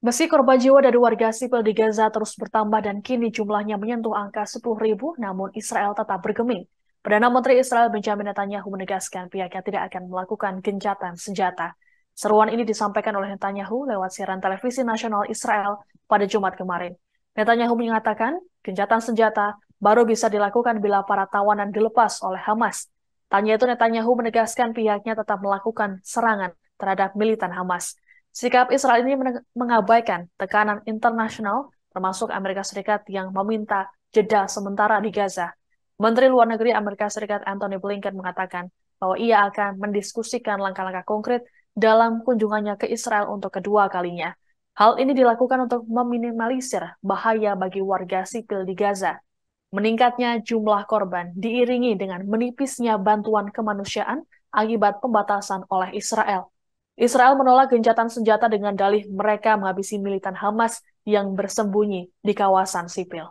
Meski korban jiwa dari warga sipil di Gaza terus bertambah dan kini jumlahnya menyentuh angka 10 ribu, namun Israel tetap bergeming. Perdana Menteri Israel Benjamin Netanyahu menegaskan pihaknya tidak akan melakukan gencatan senjata. Seruan ini disampaikan oleh Netanyahu lewat siaran televisi nasional Israel pada Jumat kemarin. Netanyahu mengatakan gencatan senjata baru bisa dilakukan bila para tawanan dilepas oleh Hamas. Tanya itu Netanyahu menegaskan pihaknya tetap melakukan serangan terhadap militan Hamas. Sikap Israel ini mengabaikan tekanan internasional, termasuk Amerika Serikat yang meminta jeda sementara di Gaza. Menteri Luar Negeri Amerika Serikat Antony Blinken mengatakan bahwa ia akan mendiskusikan langkah-langkah konkret dalam kunjungannya ke Israel untuk kedua kalinya. Hal ini dilakukan untuk meminimalisir bahaya bagi warga sipil di Gaza. Meningkatnya jumlah korban diiringi dengan menipisnya bantuan kemanusiaan akibat pembatasan oleh Israel. Israel menolak gencatan senjata dengan dalih mereka menghabisi militan Hamas yang bersembunyi di kawasan sipil.